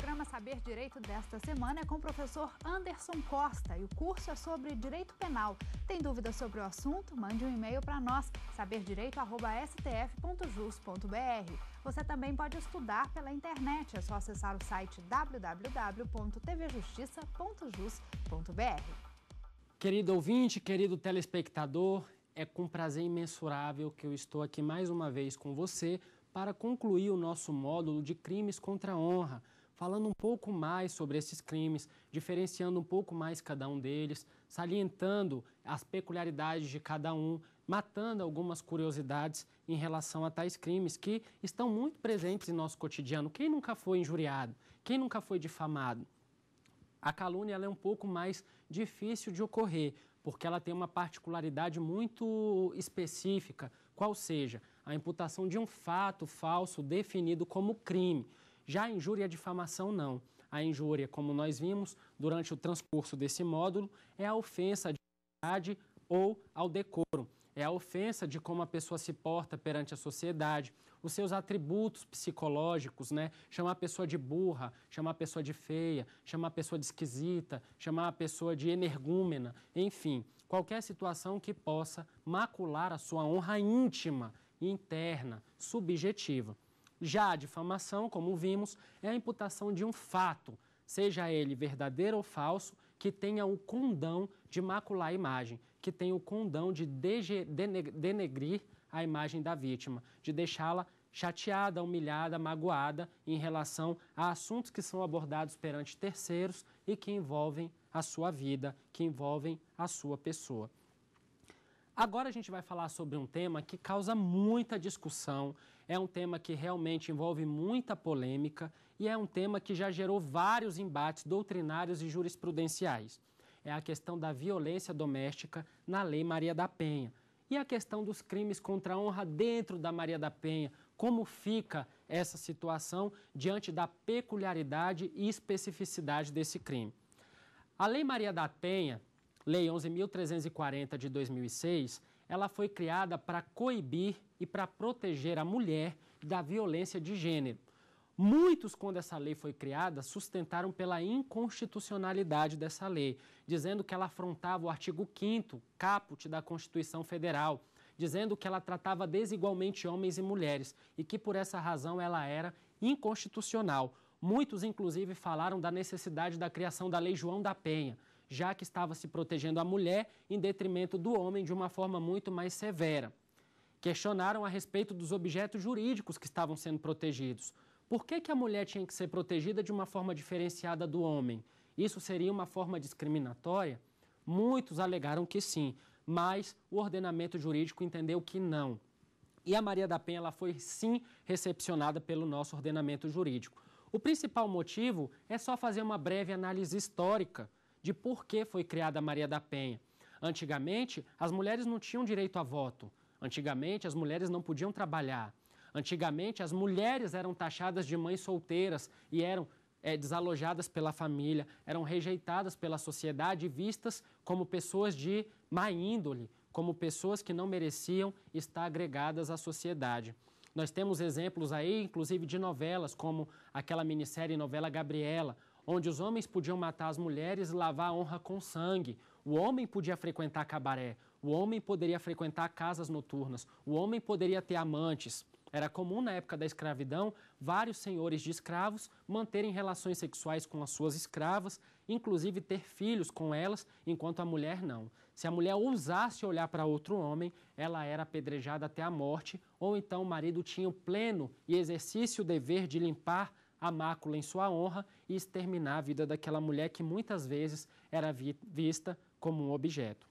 programa Saber Direito desta semana é com o professor Anderson Costa e o curso é sobre direito penal. Tem dúvidas sobre o assunto? Mande um e-mail para nós, saberdireito.stf.jus.br. Você também pode estudar pela internet, é só acessar o site www.tvjustiça.jus.br. Querido ouvinte, querido telespectador, é com prazer imensurável que eu estou aqui mais uma vez com você para concluir o nosso módulo de crimes contra a honra falando um pouco mais sobre esses crimes, diferenciando um pouco mais cada um deles, salientando as peculiaridades de cada um, matando algumas curiosidades em relação a tais crimes que estão muito presentes em nosso cotidiano. Quem nunca foi injuriado? Quem nunca foi difamado? A calúnia é um pouco mais difícil de ocorrer, porque ela tem uma particularidade muito específica, qual seja a imputação de um fato falso definido como crime já a injúria e a difamação, não. A injúria, como nós vimos durante o transcurso desse módulo, é a ofensa à dignidade ou ao decoro. É a ofensa de como a pessoa se porta perante a sociedade, os seus atributos psicológicos, né? Chamar a pessoa de burra, chamar a pessoa de feia, chamar a pessoa de esquisita, chamar a pessoa de energúmena, enfim, qualquer situação que possa macular a sua honra íntima, interna, subjetiva. Já a difamação, como vimos, é a imputação de um fato, seja ele verdadeiro ou falso, que tenha o condão de macular a imagem, que tenha o condão de denegrir a imagem da vítima, de deixá-la chateada, humilhada, magoada em relação a assuntos que são abordados perante terceiros e que envolvem a sua vida, que envolvem a sua pessoa. Agora a gente vai falar sobre um tema que causa muita discussão, é um tema que realmente envolve muita polêmica e é um tema que já gerou vários embates doutrinários e jurisprudenciais. É a questão da violência doméstica na Lei Maria da Penha e a questão dos crimes contra a honra dentro da Maria da Penha. Como fica essa situação diante da peculiaridade e especificidade desse crime? A Lei Maria da Penha Lei 11.340 de 2006, ela foi criada para coibir e para proteger a mulher da violência de gênero. Muitos, quando essa lei foi criada, sustentaram pela inconstitucionalidade dessa lei, dizendo que ela afrontava o artigo 5, caput da Constituição Federal, dizendo que ela tratava desigualmente homens e mulheres e que por essa razão ela era inconstitucional. Muitos, inclusive, falaram da necessidade da criação da Lei João da Penha, já que estava se protegendo a mulher em detrimento do homem de uma forma muito mais severa. Questionaram a respeito dos objetos jurídicos que estavam sendo protegidos. Por que, que a mulher tinha que ser protegida de uma forma diferenciada do homem? Isso seria uma forma discriminatória? Muitos alegaram que sim, mas o ordenamento jurídico entendeu que não. E a Maria da Penha ela foi sim recepcionada pelo nosso ordenamento jurídico. O principal motivo é só fazer uma breve análise histórica de por que foi criada a Maria da Penha. Antigamente, as mulheres não tinham direito a voto. Antigamente, as mulheres não podiam trabalhar. Antigamente, as mulheres eram taxadas de mães solteiras e eram é, desalojadas pela família, eram rejeitadas pela sociedade e vistas como pessoas de má índole, como pessoas que não mereciam estar agregadas à sociedade. Nós temos exemplos aí, inclusive, de novelas, como aquela minissérie novela Gabriela, onde os homens podiam matar as mulheres e lavar a honra com sangue. O homem podia frequentar cabaré, o homem poderia frequentar casas noturnas, o homem poderia ter amantes. Era comum na época da escravidão vários senhores de escravos manterem relações sexuais com as suas escravas, inclusive ter filhos com elas, enquanto a mulher não. Se a mulher ousasse olhar para outro homem, ela era apedrejada até a morte, ou então o marido tinha o pleno e exercício o dever de limpar a mácula em sua honra e exterminar a vida daquela mulher que muitas vezes era vi vista como um objeto.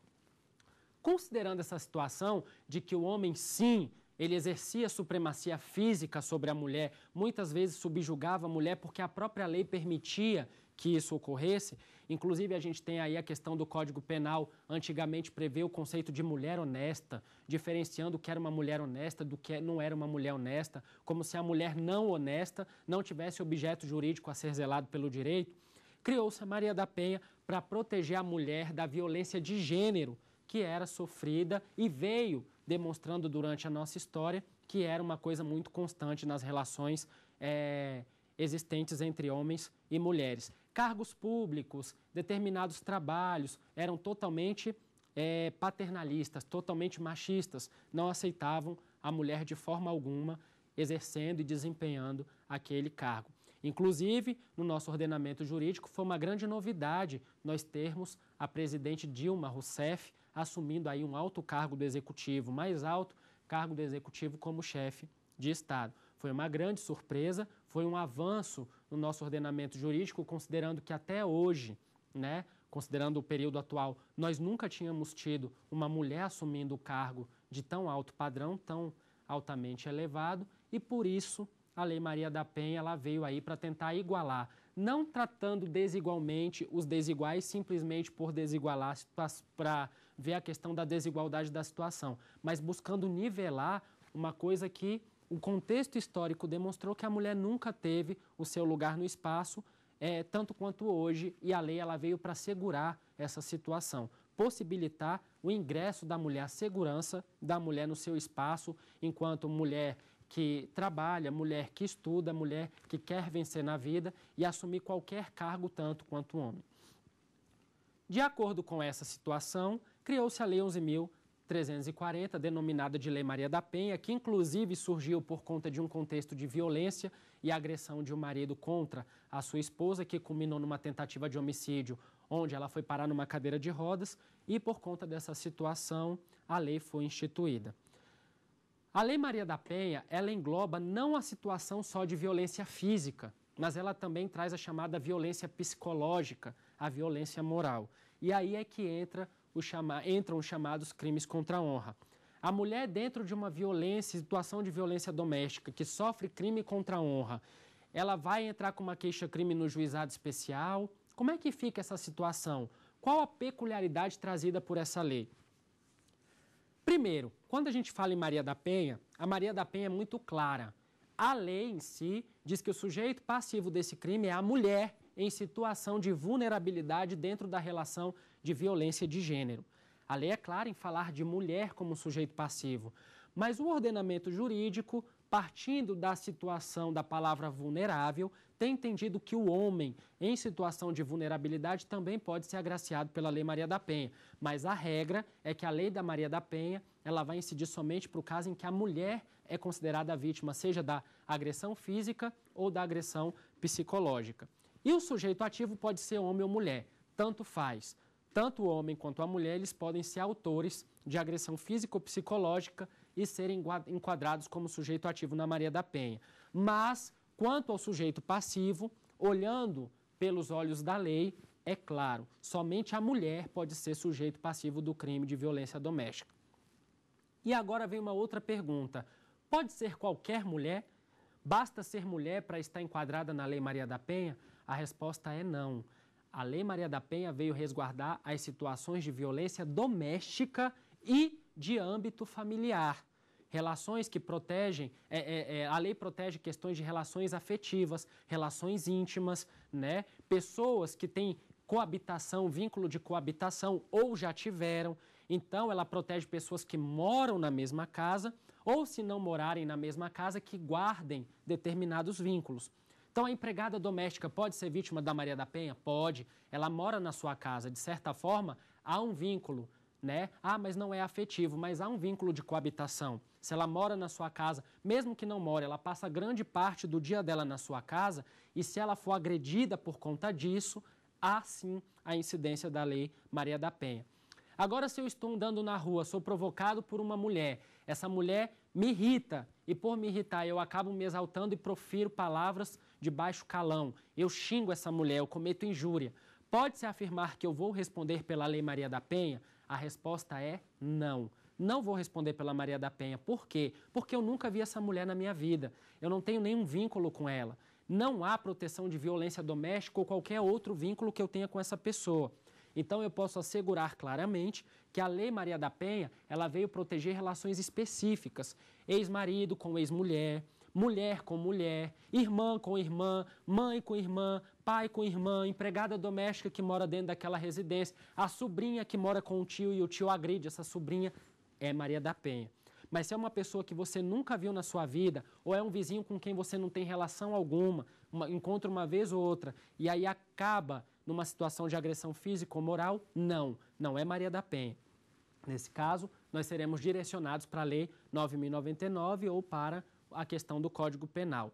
Considerando essa situação de que o homem, sim, ele exercia supremacia física sobre a mulher, muitas vezes subjugava a mulher porque a própria lei permitia que isso ocorresse. Inclusive, a gente tem aí a questão do Código Penal, antigamente prevê o conceito de mulher honesta, diferenciando o que era uma mulher honesta do que não era uma mulher honesta, como se a mulher não honesta não tivesse objeto jurídico a ser zelado pelo direito. Criou-se a Maria da Penha para proteger a mulher da violência de gênero que era sofrida e veio demonstrando durante a nossa história que era uma coisa muito constante nas relações é, existentes entre homens e mulheres. Cargos públicos, determinados trabalhos eram totalmente é, paternalistas, totalmente machistas, não aceitavam a mulher de forma alguma exercendo e desempenhando aquele cargo. Inclusive, no nosso ordenamento jurídico, foi uma grande novidade nós termos a presidente Dilma Rousseff assumindo aí um alto cargo do executivo, mais alto cargo do executivo como chefe de Estado. Foi uma grande surpresa, foi um avanço no nosso ordenamento jurídico, considerando que até hoje, né, considerando o período atual, nós nunca tínhamos tido uma mulher assumindo o cargo de tão alto padrão, tão altamente elevado, e por isso a Lei Maria da Penha ela veio aí para tentar igualar, não tratando desigualmente os desiguais simplesmente por desigualar para ver a questão da desigualdade da situação, mas buscando nivelar uma coisa que o contexto histórico demonstrou que a mulher nunca teve o seu lugar no espaço, é, tanto quanto hoje, e a lei ela veio para segurar essa situação, possibilitar o ingresso da mulher, a segurança da mulher no seu espaço, enquanto mulher que trabalha, mulher que estuda, mulher que quer vencer na vida e assumir qualquer cargo tanto quanto homem. De acordo com essa situação, criou-se a Lei 11.000 340, denominada de Lei Maria da Penha, que inclusive surgiu por conta de um contexto de violência e agressão de um marido contra a sua esposa, que culminou numa tentativa de homicídio, onde ela foi parar numa cadeira de rodas, e por conta dessa situação, a lei foi instituída. A Lei Maria da Penha, ela engloba não a situação só de violência física, mas ela também traz a chamada violência psicológica, a violência moral. E aí é que entra chama, entram os chamados crimes contra a honra. A mulher dentro de uma violência, situação de violência doméstica, que sofre crime contra a honra, ela vai entrar com uma queixa-crime no juizado especial? Como é que fica essa situação? Qual a peculiaridade trazida por essa lei? Primeiro, quando a gente fala em Maria da Penha, a Maria da Penha é muito clara. A lei em si diz que o sujeito passivo desse crime é a mulher em situação de vulnerabilidade dentro da relação de violência de gênero. A lei é clara em falar de mulher como sujeito passivo, mas o ordenamento jurídico, partindo da situação da palavra vulnerável, tem entendido que o homem em situação de vulnerabilidade também pode ser agraciado pela Lei Maria da Penha, mas a regra é que a Lei da Maria da Penha, ela vai incidir somente para o caso em que a mulher é considerada vítima, seja da agressão física ou da agressão psicológica. E o sujeito ativo pode ser homem ou mulher, tanto faz. Tanto o homem quanto a mulher, eles podem ser autores de agressão físico-psicológica e serem enquadrados como sujeito ativo na Maria da Penha. Mas, quanto ao sujeito passivo, olhando pelos olhos da lei, é claro, somente a mulher pode ser sujeito passivo do crime de violência doméstica. E agora vem uma outra pergunta: pode ser qualquer mulher? Basta ser mulher para estar enquadrada na Lei Maria da Penha? A resposta é não a Lei Maria da Penha veio resguardar as situações de violência doméstica e de âmbito familiar. Relações que protegem, é, é, é, a lei protege questões de relações afetivas, relações íntimas, né? Pessoas que têm coabitação, vínculo de coabitação ou já tiveram. Então, ela protege pessoas que moram na mesma casa ou, se não morarem na mesma casa, que guardem determinados vínculos. Então, a empregada doméstica pode ser vítima da Maria da Penha? Pode. Ela mora na sua casa. De certa forma, há um vínculo, né? Ah, mas não é afetivo, mas há um vínculo de coabitação. Se ela mora na sua casa, mesmo que não mora, ela passa grande parte do dia dela na sua casa e se ela for agredida por conta disso, há sim a incidência da lei Maria da Penha. Agora, se eu estou andando na rua, sou provocado por uma mulher, essa mulher me irrita e por me irritar eu acabo me exaltando e profiro palavras de baixo calão, eu xingo essa mulher, eu cometo injúria, pode-se afirmar que eu vou responder pela Lei Maria da Penha? A resposta é não. Não vou responder pela Maria da Penha. Por quê? Porque eu nunca vi essa mulher na minha vida. Eu não tenho nenhum vínculo com ela. Não há proteção de violência doméstica ou qualquer outro vínculo que eu tenha com essa pessoa. Então eu posso assegurar claramente que a Lei Maria da Penha, ela veio proteger relações específicas, ex-marido com ex-mulher, mulher com mulher, irmã com irmã, mãe com irmã, pai com irmã, empregada doméstica que mora dentro daquela residência, a sobrinha que mora com o tio e o tio agride essa sobrinha, é Maria da Penha. Mas se é uma pessoa que você nunca viu na sua vida, ou é um vizinho com quem você não tem relação alguma, uma, encontra uma vez ou outra, e aí acaba numa situação de agressão física ou moral, não, não é Maria da Penha. Nesse caso, nós seremos direcionados para a Lei 9.099 ou para a questão do Código Penal.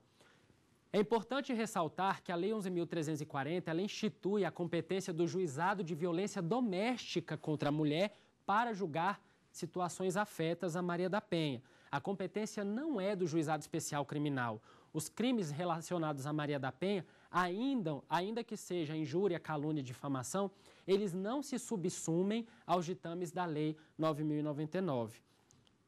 É importante ressaltar que a Lei 11.340 ela institui a competência do juizado de violência doméstica contra a mulher para julgar situações afetas a Maria da Penha. A competência não é do juizado especial criminal. Os crimes relacionados a Maria da Penha, ainda, ainda que seja injúria, calúnia e difamação, eles não se subsumem aos ditames da Lei 9099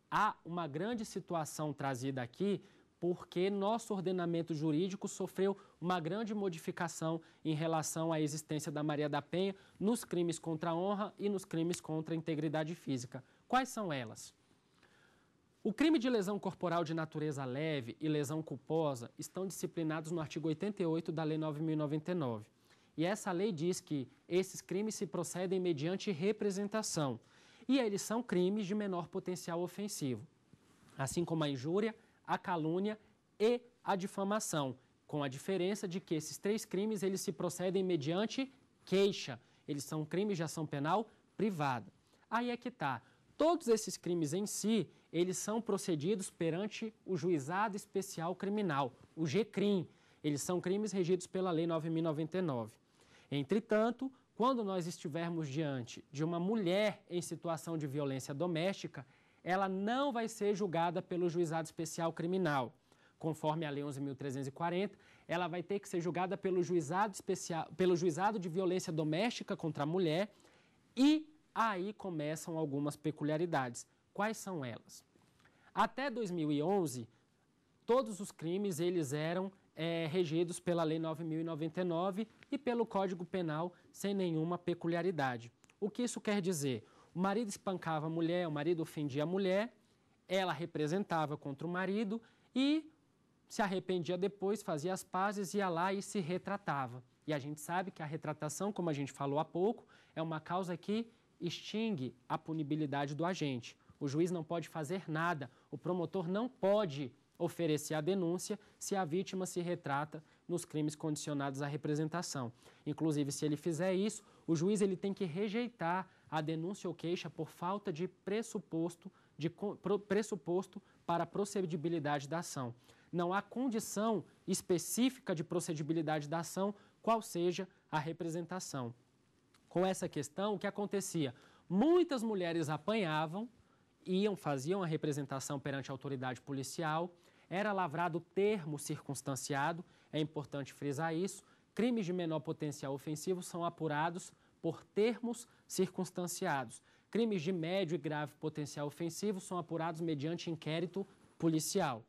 há uma grande situação trazida aqui porque nosso ordenamento jurídico sofreu uma grande modificação em relação à existência da Maria da Penha nos crimes contra a honra e nos crimes contra a integridade física. Quais são elas? O crime de lesão corporal de natureza leve e lesão culposa estão disciplinados no artigo 88 da Lei 9099. E essa lei diz que esses crimes se procedem mediante representação. E eles são crimes de menor potencial ofensivo, assim como a injúria, a calúnia e a difamação, com a diferença de que esses três crimes eles se procedem mediante queixa. Eles são crimes de ação penal privada. Aí é que está. Todos esses crimes em si, eles são procedidos perante o Juizado Especial Criminal, o GCRIM. Eles são crimes regidos pela Lei 9.099. Entretanto, quando nós estivermos diante de uma mulher em situação de violência doméstica, ela não vai ser julgada pelo juizado especial criminal. Conforme a Lei 11.340, ela vai ter que ser julgada pelo juizado, especial, pelo juizado de violência doméstica contra a mulher. E aí começam algumas peculiaridades. Quais são elas? Até 2011, todos os crimes eles eram é, regidos pela Lei 9.099 e pelo Código Penal sem nenhuma peculiaridade. O que isso quer dizer? O marido espancava a mulher, o marido ofendia a mulher, ela representava contra o marido e se arrependia depois, fazia as pazes, ia lá e se retratava. E a gente sabe que a retratação, como a gente falou há pouco, é uma causa que extingue a punibilidade do agente. O juiz não pode fazer nada, o promotor não pode oferecer a denúncia se a vítima se retrata nos crimes condicionados à representação. Inclusive, se ele fizer isso, o juiz ele tem que rejeitar a denúncia ou queixa por falta de pressuposto, de, pressuposto para a procedibilidade da ação. Não há condição específica de procedibilidade da ação, qual seja a representação. Com essa questão, o que acontecia? Muitas mulheres apanhavam, iam, faziam a representação perante a autoridade policial, era lavrado termo circunstanciado, é importante frisar isso. Crimes de menor potencial ofensivo são apurados por termos circunstanciados. Crimes de médio e grave potencial ofensivo são apurados mediante inquérito policial.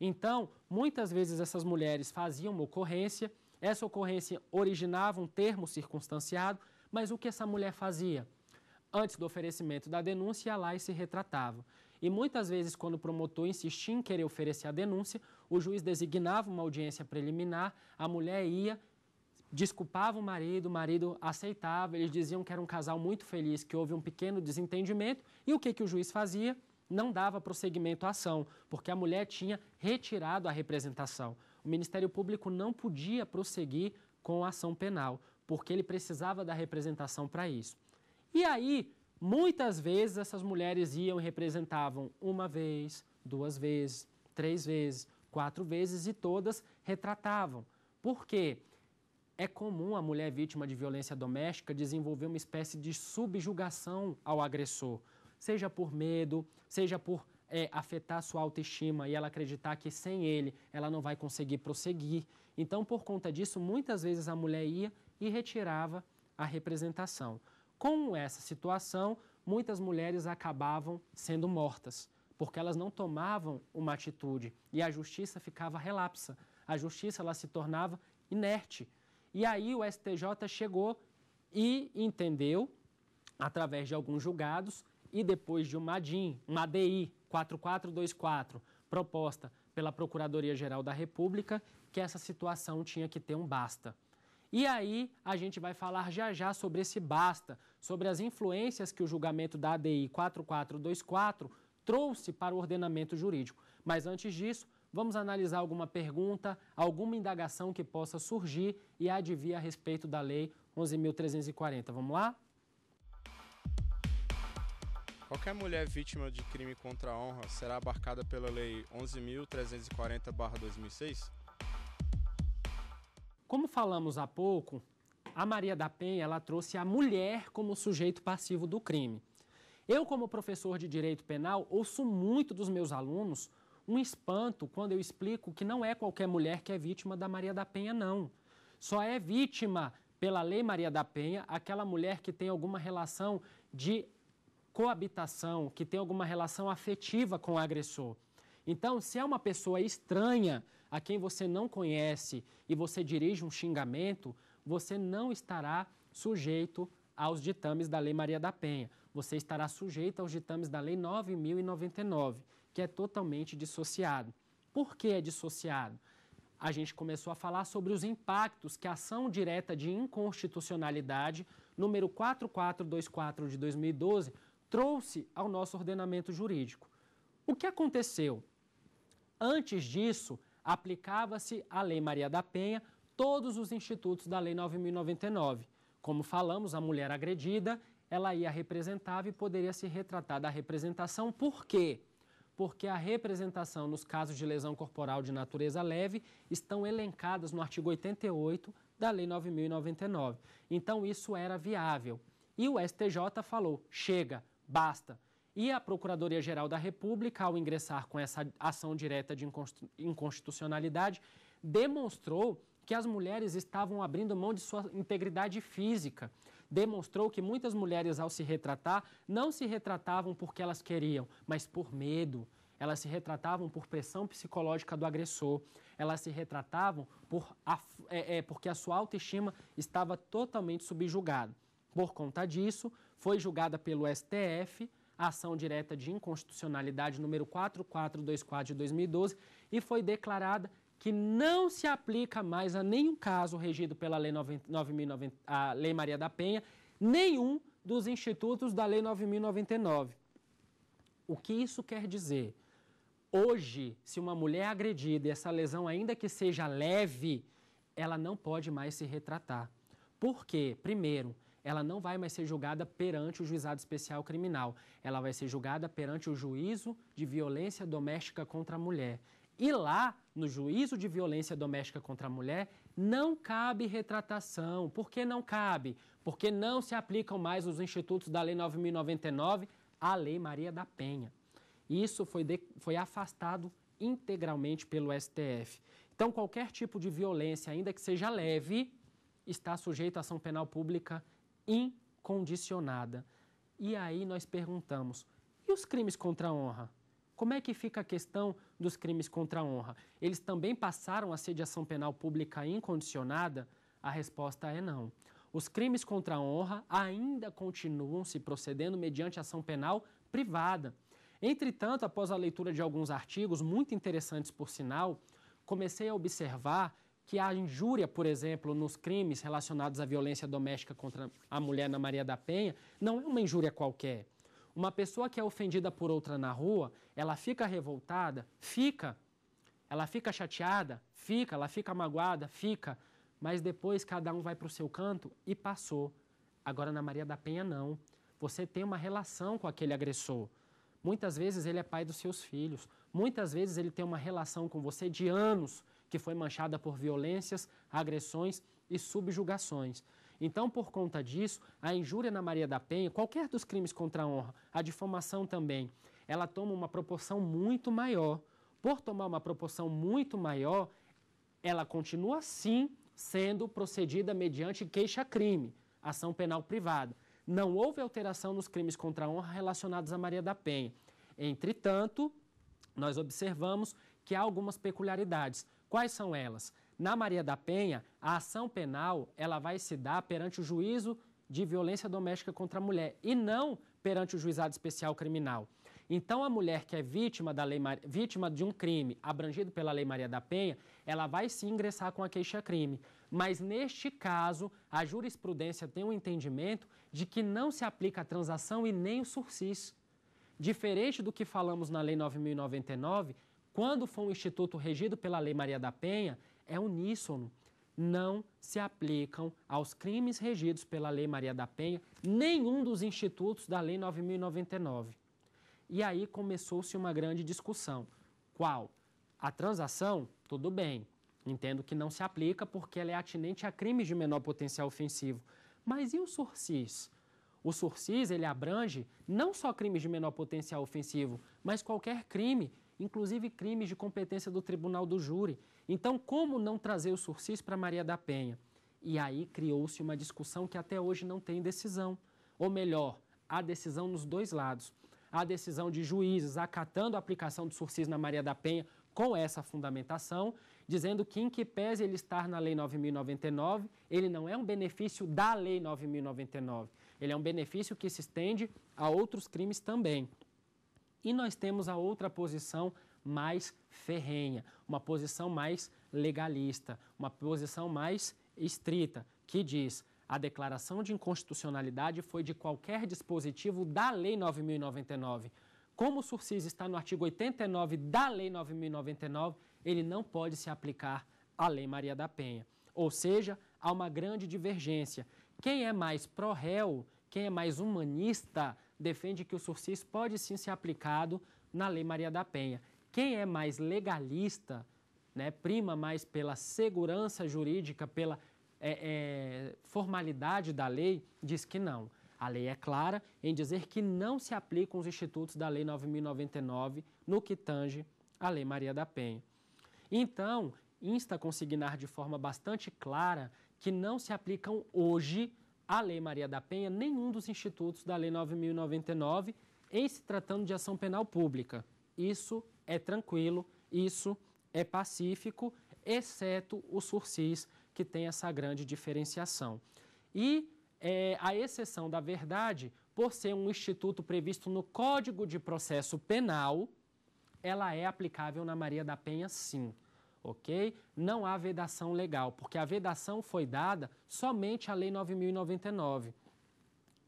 Então, muitas vezes essas mulheres faziam uma ocorrência, essa ocorrência originava um termo circunstanciado, mas o que essa mulher fazia? Antes do oferecimento da denúncia, ia lá e se retratava. E muitas vezes, quando o promotor insistia em querer oferecer a denúncia, o juiz designava uma audiência preliminar, a mulher ia, desculpava o marido, o marido aceitava, eles diziam que era um casal muito feliz, que houve um pequeno desentendimento, e o que, que o juiz fazia? Não dava prosseguimento à ação, porque a mulher tinha retirado a representação. O Ministério Público não podia prosseguir com a ação penal, porque ele precisava da representação para isso. E aí, Muitas vezes essas mulheres iam e representavam uma vez, duas vezes, três vezes, quatro vezes e todas retratavam. Por quê? É comum a mulher vítima de violência doméstica desenvolver uma espécie de subjugação ao agressor, seja por medo, seja por é, afetar sua autoestima e ela acreditar que sem ele ela não vai conseguir prosseguir. Então, por conta disso, muitas vezes a mulher ia e retirava a representação. Com essa situação, muitas mulheres acabavam sendo mortas, porque elas não tomavam uma atitude e a justiça ficava relapsa. A justiça ela se tornava inerte. E aí o STJ chegou e entendeu, através de alguns julgados, e depois de uma DIN, uma DI 4424, proposta pela Procuradoria-Geral da República, que essa situação tinha que ter um basta. E aí a gente vai falar já já sobre esse basta, sobre as influências que o julgamento da ADI 4424 trouxe para o ordenamento jurídico. Mas antes disso, vamos analisar alguma pergunta, alguma indagação que possa surgir e advir a respeito da Lei 11.340. Vamos lá? Qualquer mulher vítima de crime contra a honra será abarcada pela Lei 11.340-2006? Como falamos há pouco, a Maria da Penha ela trouxe a mulher como sujeito passivo do crime. Eu, como professor de direito penal, ouço muito dos meus alunos um espanto quando eu explico que não é qualquer mulher que é vítima da Maria da Penha, não. Só é vítima pela Lei Maria da Penha aquela mulher que tem alguma relação de coabitação, que tem alguma relação afetiva com o agressor. Então, se é uma pessoa estranha a quem você não conhece e você dirige um xingamento, você não estará sujeito aos ditames da Lei Maria da Penha. Você estará sujeito aos ditames da Lei 9099, que é totalmente dissociado. Por que é dissociado? A gente começou a falar sobre os impactos que a ação direta de inconstitucionalidade, número 4424 de 2012, trouxe ao nosso ordenamento jurídico. O que aconteceu? Antes disso, aplicava-se à Lei Maria da Penha todos os institutos da Lei 9099. Como falamos, a mulher agredida, ela ia representar e poderia se retratar da representação. Por quê? Porque a representação nos casos de lesão corporal de natureza leve estão elencadas no artigo 88 da Lei 9099. Então isso era viável. E o STJ falou: chega, basta, e a Procuradoria-Geral da República, ao ingressar com essa ação direta de inconstitucionalidade, demonstrou que as mulheres estavam abrindo mão de sua integridade física. Demonstrou que muitas mulheres, ao se retratar, não se retratavam porque elas queriam, mas por medo. Elas se retratavam por pressão psicológica do agressor. Elas se retratavam por a, é, é, porque a sua autoestima estava totalmente subjugada. Por conta disso, foi julgada pelo STF a ação direta de inconstitucionalidade número 4424 de 2012 e foi declarada que não se aplica mais a nenhum caso regido pela Lei, 90, a Lei Maria da Penha, nenhum dos institutos da Lei 9099. O que isso quer dizer? Hoje, se uma mulher é agredida e essa lesão, ainda que seja leve, ela não pode mais se retratar. Por quê? Primeiro, ela não vai mais ser julgada perante o juizado especial criminal, ela vai ser julgada perante o juízo de violência doméstica contra a mulher. E lá, no juízo de violência doméstica contra a mulher, não cabe retratação. Por que não cabe? Porque não se aplicam mais os institutos da Lei 9099 à Lei Maria da Penha. Isso foi, de, foi afastado integralmente pelo STF. Então, qualquer tipo de violência, ainda que seja leve, está sujeito à ação penal pública incondicionada. E aí nós perguntamos: e os crimes contra a honra? Como é que fica a questão dos crimes contra a honra? Eles também passaram a ser ação penal pública incondicionada? A resposta é não. Os crimes contra a honra ainda continuam se procedendo mediante ação penal privada. Entretanto, após a leitura de alguns artigos, muito interessantes por sinal, comecei a observar que a injúria, por exemplo, nos crimes relacionados à violência doméstica contra a mulher na Maria da Penha, não é uma injúria qualquer. Uma pessoa que é ofendida por outra na rua, ela fica revoltada, fica. Ela fica chateada, fica, ela fica magoada, fica. Mas depois cada um vai para o seu canto e passou. Agora na Maria da Penha, não. Você tem uma relação com aquele agressor. Muitas vezes ele é pai dos seus filhos. Muitas vezes ele tem uma relação com você de anos que foi manchada por violências, agressões e subjugações. Então, por conta disso, a injúria na Maria da Penha, qualquer dos crimes contra a honra, a difamação também, ela toma uma proporção muito maior. Por tomar uma proporção muito maior, ela continua sim sendo procedida mediante queixa-crime, ação penal privada. Não houve alteração nos crimes contra a honra relacionados à Maria da Penha. Entretanto, nós observamos que há algumas peculiaridades. Quais são elas? Na Maria da Penha, a ação penal ela vai se dar perante o juízo de violência doméstica contra a mulher e não perante o juizado especial criminal. Então, a mulher que é vítima, da lei, vítima de um crime abrangido pela Lei Maria da Penha, ela vai se ingressar com a queixa-crime. Mas, neste caso, a jurisprudência tem um entendimento de que não se aplica a transação e nem o sursis. Diferente do que falamos na Lei 9.099, quando for um instituto regido pela Lei Maria da Penha, é uníssono. Não se aplicam aos crimes regidos pela Lei Maria da Penha nenhum dos institutos da Lei 9099. E aí começou-se uma grande discussão. Qual? A transação? Tudo bem. Entendo que não se aplica porque ela é atinente a crimes de menor potencial ofensivo. Mas e o sursis? O sursis ele abrange não só crimes de menor potencial ofensivo, mas qualquer crime inclusive crimes de competência do tribunal do júri. Então, como não trazer o sursis para Maria da Penha? E aí criou-se uma discussão que até hoje não tem decisão. Ou melhor, há decisão nos dois lados. Há decisão de juízes acatando a aplicação do sursis na Maria da Penha com essa fundamentação, dizendo que, em que pese ele estar na Lei 9.099, ele não é um benefício da Lei 9.099. Ele é um benefício que se estende a outros crimes também. E nós temos a outra posição mais ferrenha, uma posição mais legalista, uma posição mais estrita, que diz: a declaração de inconstitucionalidade foi de qualquer dispositivo da Lei 9099. Como o sursis está no artigo 89 da Lei 9099, ele não pode se aplicar à Lei Maria da Penha. Ou seja, há uma grande divergência. Quem é mais pró-réu, quem é mais humanista, defende que o sursis pode sim ser aplicado na Lei Maria da Penha. Quem é mais legalista, né, prima mais pela segurança jurídica, pela é, é, formalidade da lei, diz que não. A lei é clara em dizer que não se aplicam os institutos da Lei 9.099 no que tange à Lei Maria da Penha. Então, insta a consignar de forma bastante clara que não se aplicam hoje a Lei Maria da Penha nenhum dos institutos da Lei 9.099 em se tratando de ação penal pública. Isso é tranquilo, isso é pacífico, exceto o sursis, que tem essa grande diferenciação. E é, a exceção da verdade, por ser um instituto previsto no Código de Processo Penal, ela é aplicável na Maria da Penha, sim ok? Não há vedação legal, porque a vedação foi dada somente à Lei 9.099.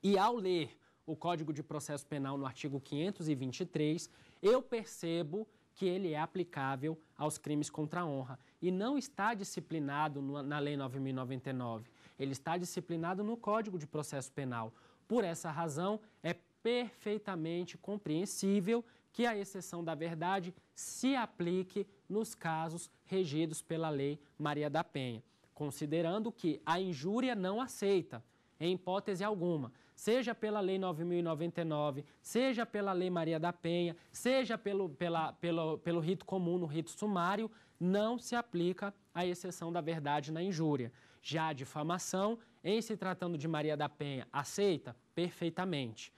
E ao ler o Código de Processo Penal no artigo 523, eu percebo que ele é aplicável aos crimes contra a honra e não está disciplinado na Lei 9.099. Ele está disciplinado no Código de Processo Penal. Por essa razão, é perfeitamente compreensível que a exceção da verdade se aplique nos casos regidos pela Lei Maria da Penha, considerando que a injúria não aceita, em hipótese alguma, seja pela Lei 9.099, seja pela Lei Maria da Penha, seja pelo, pela, pelo, pelo rito comum, no rito sumário, não se aplica a exceção da verdade na injúria. Já a difamação, em se tratando de Maria da Penha, aceita perfeitamente.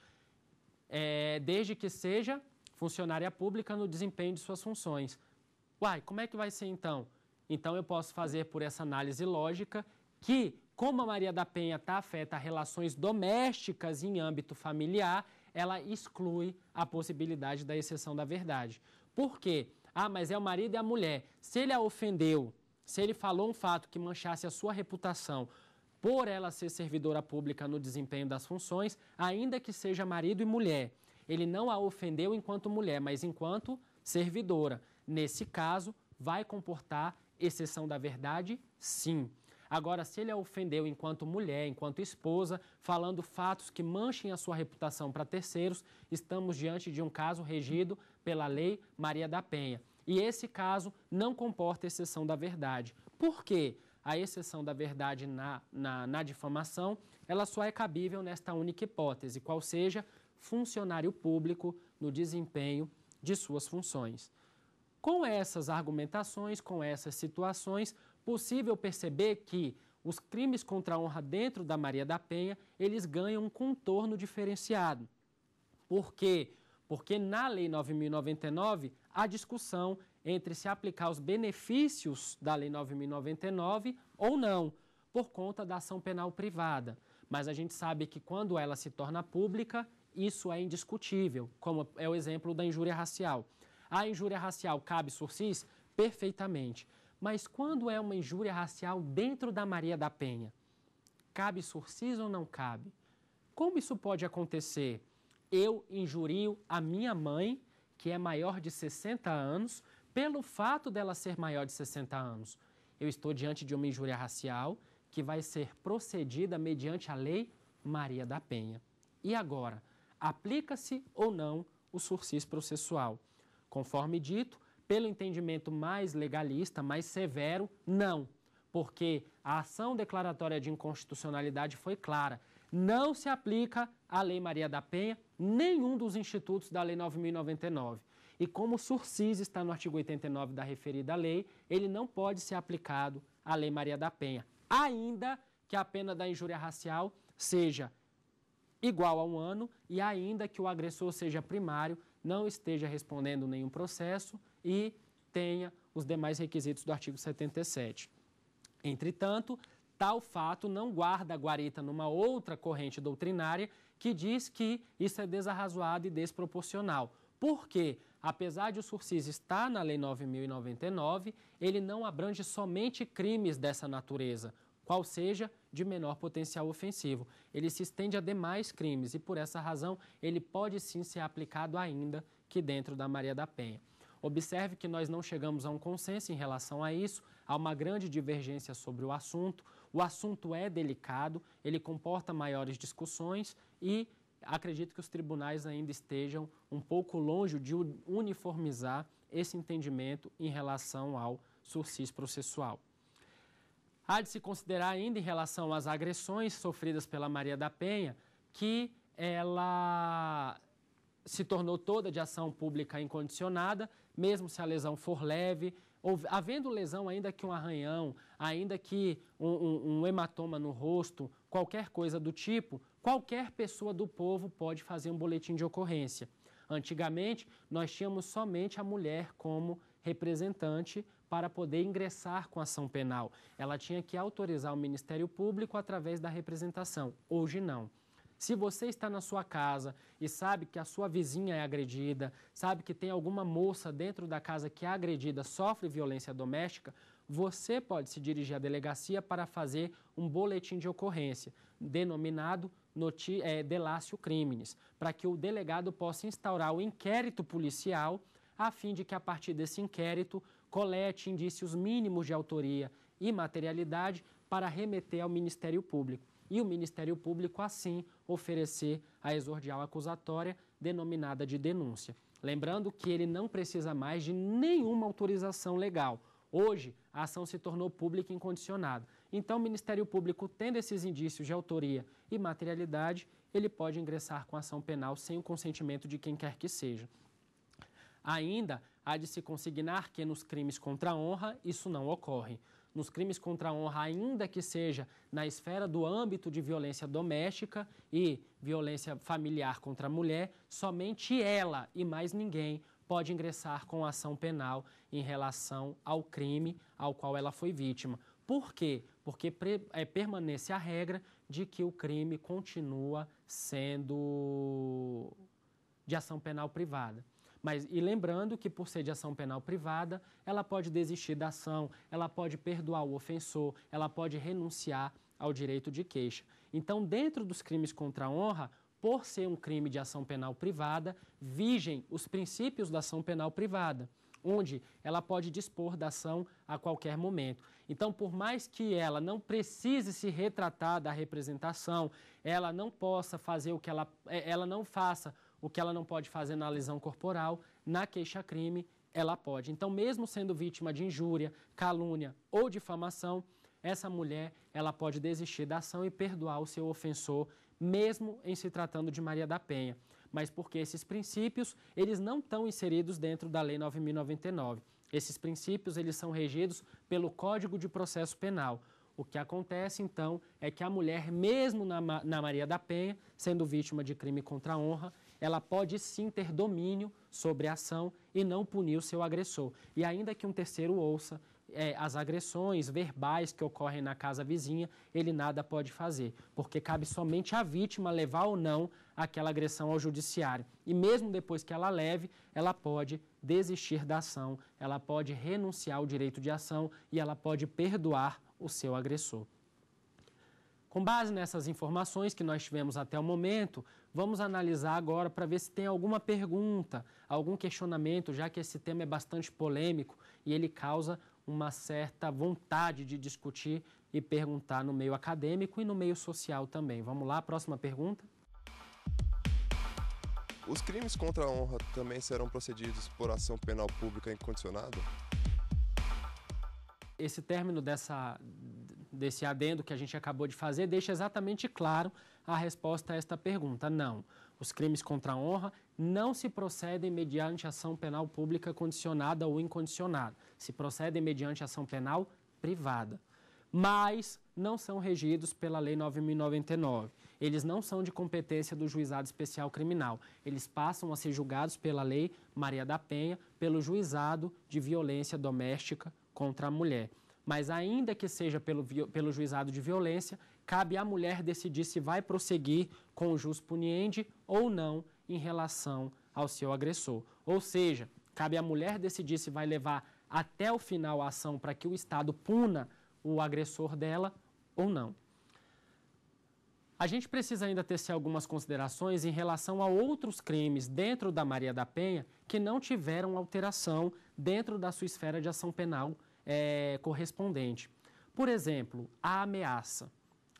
É, desde que seja funcionária pública no desempenho de suas funções. Uai, como é que vai ser então? Então eu posso fazer por essa análise lógica que, como a Maria da Penha tá, afeta relações domésticas em âmbito familiar, ela exclui a possibilidade da exceção da verdade. Por quê? Ah, mas é o marido e a mulher. Se ele a ofendeu, se ele falou um fato que manchasse a sua reputação, por ela ser servidora pública no desempenho das funções, ainda que seja marido e mulher, ele não a ofendeu enquanto mulher, mas enquanto servidora. Nesse caso, vai comportar exceção da verdade? Sim. Agora, se ele a ofendeu enquanto mulher, enquanto esposa, falando fatos que manchem a sua reputação para terceiros, estamos diante de um caso regido pela Lei Maria da Penha. E esse caso não comporta exceção da verdade. Por quê? A exceção da verdade na, na, na difamação, ela só é cabível nesta única hipótese, qual seja funcionário público no desempenho de suas funções. Com essas argumentações, com essas situações, possível perceber que os crimes contra a honra dentro da Maria da Penha, eles ganham um contorno diferenciado. Por quê? Porque na Lei 9099, há discussão entre se aplicar os benefícios da Lei 9099 ou não, por conta da ação penal privada. Mas a gente sabe que quando ela se torna pública, isso é indiscutível, como é o exemplo da injúria racial. A injúria racial cabe sursis? Perfeitamente. Mas quando é uma injúria racial dentro da Maria da Penha? Cabe sursis ou não cabe? Como isso pode acontecer? Eu injurio a minha mãe, que é maior de 60 anos, pelo fato dela ser maior de 60 anos. Eu estou diante de uma injúria racial que vai ser procedida mediante a lei Maria da Penha. E agora? aplica-se ou não o sursis processual. Conforme dito, pelo entendimento mais legalista, mais severo, não, porque a ação declaratória de inconstitucionalidade foi clara. Não se aplica à Lei Maria da Penha nenhum dos institutos da Lei 9099. E como o sursis está no artigo 89 da referida lei, ele não pode ser aplicado à Lei Maria da Penha, ainda que a pena da injúria racial seja igual a um ano e ainda que o agressor seja primário, não esteja respondendo nenhum processo e tenha os demais requisitos do artigo 77. Entretanto, tal fato não guarda a guarita numa outra corrente doutrinária que diz que isso é desarrazoado e desproporcional. Porque, apesar de o sursis estar na Lei 9.099, ele não abrange somente crimes dessa natureza, qual seja de menor potencial ofensivo. Ele se estende a demais crimes e, por essa razão, ele pode sim ser aplicado ainda que dentro da Maria da Penha. Observe que nós não chegamos a um consenso em relação a isso, há uma grande divergência sobre o assunto. O assunto é delicado, ele comporta maiores discussões e acredito que os tribunais ainda estejam um pouco longe de uniformizar esse entendimento em relação ao sursis processual. Há de se considerar ainda em relação às agressões sofridas pela Maria da Penha que ela se tornou toda de ação pública incondicionada, mesmo se a lesão for leve, ou, havendo lesão, ainda que um arranhão, ainda que um, um, um hematoma no rosto, qualquer coisa do tipo, qualquer pessoa do povo pode fazer um boletim de ocorrência. Antigamente, nós tínhamos somente a mulher como representante para poder ingressar com ação penal. Ela tinha que autorizar o Ministério Público através da representação. Hoje não. Se você está na sua casa e sabe que a sua vizinha é agredida, sabe que tem alguma moça dentro da casa que é agredida, sofre violência doméstica, você pode se dirigir à delegacia para fazer um boletim de ocorrência, denominado noti é, Delácio Crimes, para que o delegado possa instaurar o inquérito policial, a fim de que a partir desse inquérito colete indícios mínimos de autoria e materialidade para remeter ao Ministério Público. E o Ministério Público, assim, oferecer a exordial acusatória, denominada de denúncia. Lembrando que ele não precisa mais de nenhuma autorização legal. Hoje, a ação se tornou pública incondicionada. Então, o Ministério Público, tendo esses indícios de autoria e materialidade, ele pode ingressar com ação penal sem o consentimento de quem quer que seja. Ainda, Há de se consignar que nos crimes contra a honra isso não ocorre. Nos crimes contra a honra, ainda que seja na esfera do âmbito de violência doméstica e violência familiar contra a mulher, somente ela e mais ninguém pode ingressar com ação penal em relação ao crime ao qual ela foi vítima. Por quê? Porque é, permanece a regra de que o crime continua sendo de ação penal privada. Mas, e lembrando que, por ser de ação penal privada, ela pode desistir da ação, ela pode perdoar o ofensor, ela pode renunciar ao direito de queixa. Então, dentro dos crimes contra a honra, por ser um crime de ação penal privada, vigem os princípios da ação penal privada, onde ela pode dispor da ação a qualquer momento. Então, por mais que ela não precise se retratar da representação, ela não possa fazer o que ela, é, ela não faça o que ela não pode fazer na lesão corporal, na queixa-crime, ela pode. Então, mesmo sendo vítima de injúria, calúnia ou difamação, essa mulher ela pode desistir da ação e perdoar o seu ofensor, mesmo em se tratando de Maria da Penha. Mas porque esses princípios, eles não estão inseridos dentro da Lei 9099. Esses princípios, eles são regidos pelo Código de Processo Penal. O que acontece, então, é que a mulher, mesmo na, na Maria da Penha, sendo vítima de crime contra a honra, ela pode sim ter domínio sobre a ação e não punir o seu agressor. E ainda que um terceiro ouça é, as agressões verbais que ocorrem na casa vizinha, ele nada pode fazer, porque cabe somente à vítima levar ou não aquela agressão ao judiciário. E mesmo depois que ela leve, ela pode desistir da ação, ela pode renunciar ao direito de ação e ela pode perdoar o seu agressor. Com base nessas informações que nós tivemos até o momento, vamos analisar agora para ver se tem alguma pergunta, algum questionamento, já que esse tema é bastante polêmico e ele causa uma certa vontade de discutir e perguntar no meio acadêmico e no meio social também. Vamos lá, próxima pergunta. Os crimes contra a honra também serão procedidos por ação penal pública incondicionada? esse término dessa, desse adendo que a gente acabou de fazer deixa exatamente claro a resposta a esta pergunta. Não. Os crimes contra a honra não se procedem mediante ação penal pública condicionada ou incondicionada. Se procedem mediante ação penal privada. Mas não são regidos pela Lei 9099. Eles não são de competência do Juizado Especial Criminal. Eles passam a ser julgados pela Lei Maria da Penha, pelo Juizado de Violência Doméstica contra a Mulher mas ainda que seja pelo, pelo juizado de violência, cabe à mulher decidir se vai prosseguir com o jus puniendi ou não em relação ao seu agressor. Ou seja, cabe à mulher decidir se vai levar até o final a ação para que o Estado puna o agressor dela ou não. A gente precisa ainda tecer algumas considerações em relação a outros crimes dentro da Maria da Penha que não tiveram alteração dentro da sua esfera de ação penal é, correspondente. Por exemplo, a ameaça.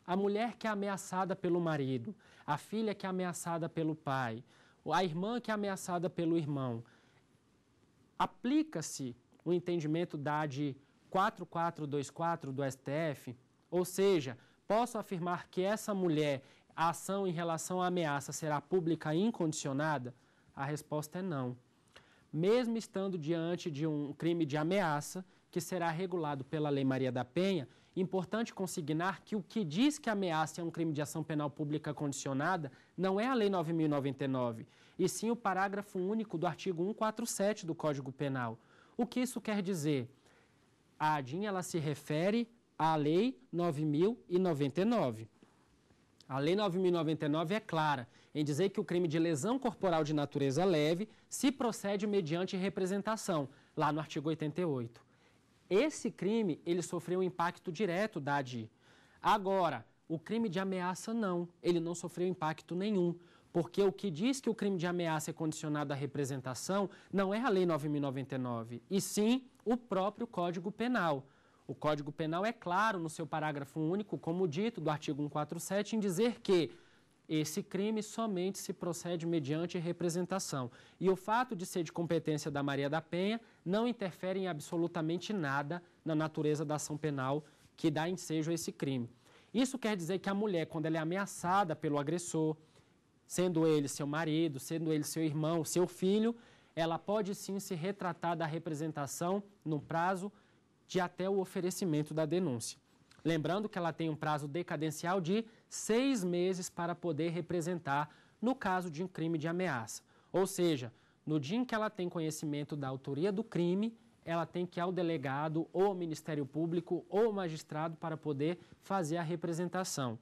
A mulher que é ameaçada pelo marido, a filha que é ameaçada pelo pai, a irmã que é ameaçada pelo irmão. Aplica-se o entendimento da de 4424 do STF, ou seja, posso afirmar que essa mulher, a ação em relação à ameaça será pública e incondicionada? A resposta é não. Mesmo estando diante de um crime de ameaça, que será regulado pela Lei Maria da Penha, importante consignar que o que diz que ameaça é um crime de ação penal pública condicionada não é a Lei 9099, e sim o parágrafo único do artigo 147 do Código Penal. O que isso quer dizer? A ADIN ela se refere à Lei 9099. A Lei 9.099 é clara em dizer que o crime de lesão corporal de natureza leve se procede mediante representação, lá no artigo 88. Esse crime, ele sofreu um impacto direto da ADI. Agora, o crime de ameaça não, ele não sofreu impacto nenhum, porque o que diz que o crime de ameaça é condicionado à representação não é a Lei 9.099, e sim o próprio Código Penal. O Código Penal é claro no seu parágrafo único, como dito do artigo 147, em dizer que esse crime somente se procede mediante representação. E o fato de ser de competência da Maria da Penha não interfere em absolutamente nada na natureza da ação penal que dá ensejo a esse crime. Isso quer dizer que a mulher, quando ela é ameaçada pelo agressor, sendo ele seu marido, sendo ele seu irmão, seu filho, ela pode sim se retratar da representação no prazo de até o oferecimento da denúncia. Lembrando que ela tem um prazo decadencial de seis meses para poder representar no caso de um crime de ameaça. Ou seja, no dia em que ela tem conhecimento da autoria do crime, ela tem que ir ao delegado ou ao Ministério Público ou ao magistrado para poder fazer a representação.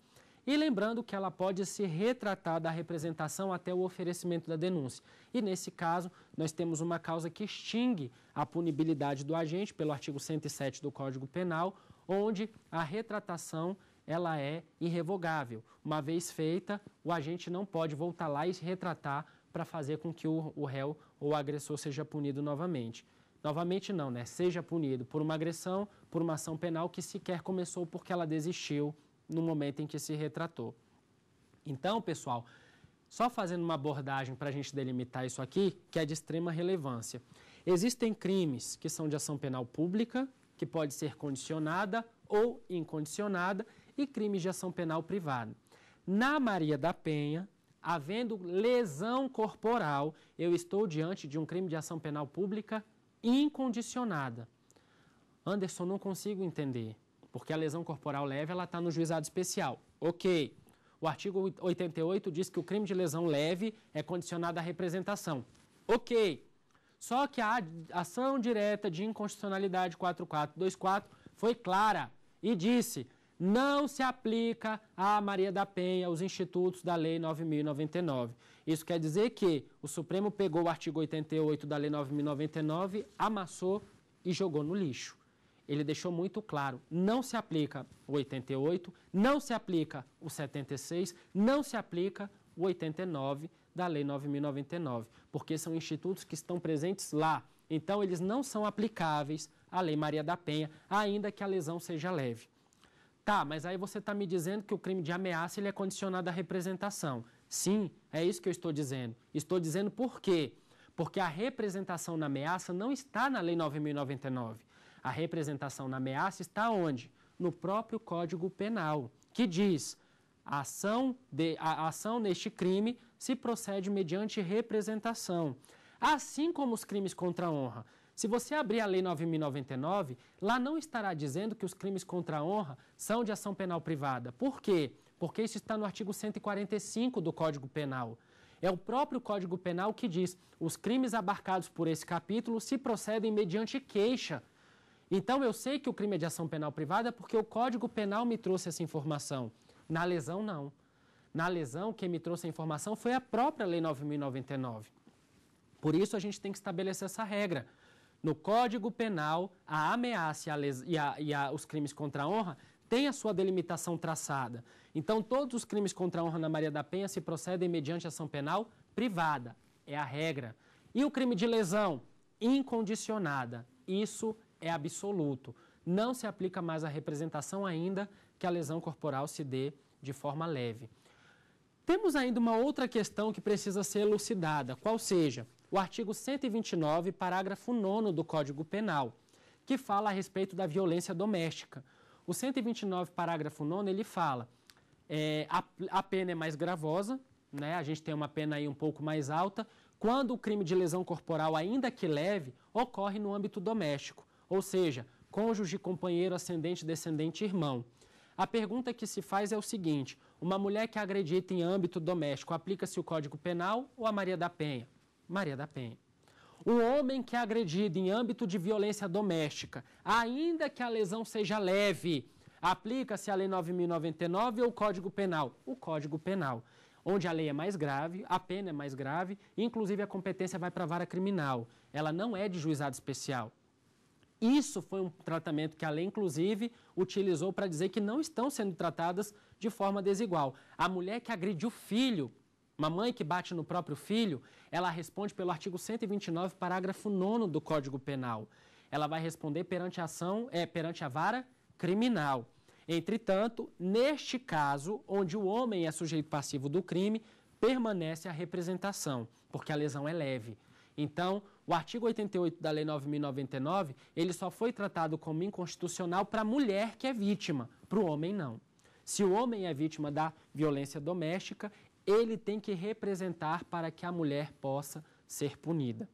E lembrando que ela pode se retratar da representação até o oferecimento da denúncia. E nesse caso, nós temos uma causa que extingue a punibilidade do agente pelo artigo 107 do Código Penal onde a retratação ela é irrevogável. Uma vez feita, o agente não pode voltar lá e se retratar para fazer com que o, o réu ou o agressor seja punido novamente. Novamente não, né? Seja punido por uma agressão, por uma ação penal que sequer começou porque ela desistiu no momento em que se retratou. Então, pessoal, só fazendo uma abordagem para a gente delimitar isso aqui, que é de extrema relevância. Existem crimes que são de ação penal pública que pode ser condicionada ou incondicionada, e crime de ação penal privada. Na Maria da Penha, havendo lesão corporal, eu estou diante de um crime de ação penal pública incondicionada. Anderson, não consigo entender, porque a lesão corporal leve ela está no juizado especial. Ok. O artigo 88 diz que o crime de lesão leve é condicionado à representação. Ok. Só que a ação direta de inconstitucionalidade 4424 foi clara e disse: não se aplica a Maria da Penha os institutos da Lei 9099. Isso quer dizer que o Supremo pegou o artigo 88 da Lei 9099, amassou e jogou no lixo. Ele deixou muito claro: não se aplica o 88, não se aplica o 76, não se aplica o 89 da Lei 9099, porque são institutos que estão presentes lá. Então, eles não são aplicáveis à Lei Maria da Penha, ainda que a lesão seja leve. Tá, mas aí você está me dizendo que o crime de ameaça ele é condicionado à representação. Sim, é isso que eu estou dizendo. Estou dizendo por quê? Porque a representação na ameaça não está na Lei 9099. A representação na ameaça está onde? No próprio Código Penal, que diz a ação, de, a ação neste crime se procede mediante representação. Assim como os crimes contra a honra. Se você abrir a Lei 9.099, lá não estará dizendo que os crimes contra a honra são de ação penal privada. Por quê? Porque isso está no artigo 145 do Código Penal. É o próprio Código Penal que diz: os crimes abarcados por esse capítulo se procedem mediante queixa. Então eu sei que o crime é de ação penal privada porque o Código Penal me trouxe essa informação. Na lesão, não na lesão, quem me trouxe a informação foi a própria Lei 9.099. Por isso, a gente tem que estabelecer essa regra. No Código Penal, a ameaça e, a les... e, a, e a, os crimes contra a honra têm a sua delimitação traçada. Então, todos os crimes contra a honra na Maria da Penha se procedem mediante ação penal privada. É a regra. E o crime de lesão? Incondicionada. Isso é absoluto. Não se aplica mais à representação ainda que a lesão corporal se dê de forma leve. Temos ainda uma outra questão que precisa ser elucidada, qual seja o artigo 129, parágrafo 9 do Código Penal, que fala a respeito da violência doméstica. O 129, parágrafo 9, ele fala é, a, a pena é mais gravosa, né? a gente tem uma pena aí um pouco mais alta, quando o crime de lesão corporal, ainda que leve, ocorre no âmbito doméstico, ou seja, cônjuge, companheiro, ascendente, descendente, irmão. A pergunta que se faz é o seguinte: uma mulher que agredita em âmbito doméstico, aplica-se o Código Penal ou a Maria da Penha? Maria da Penha. Um homem que é agredido em âmbito de violência doméstica, ainda que a lesão seja leve, aplica-se a Lei 9.099 ou o Código Penal? O Código Penal. Onde a lei é mais grave, a pena é mais grave, inclusive a competência vai para a vara criminal. Ela não é de juizado especial. Isso foi um tratamento que a lei, inclusive, utilizou para dizer que não estão sendo tratadas de forma desigual. A mulher que agrediu o filho, uma mãe que bate no próprio filho, ela responde pelo artigo 129, parágrafo 9 do Código Penal. Ela vai responder perante a ação, é, perante a vara criminal. Entretanto, neste caso, onde o homem é sujeito passivo do crime, permanece a representação, porque a lesão é leve. Então, o artigo 88 da Lei 9.099, ele só foi tratado como inconstitucional para a mulher que é vítima, para o homem não. Se o homem é vítima da violência doméstica, ele tem que representar para que a mulher possa ser punida.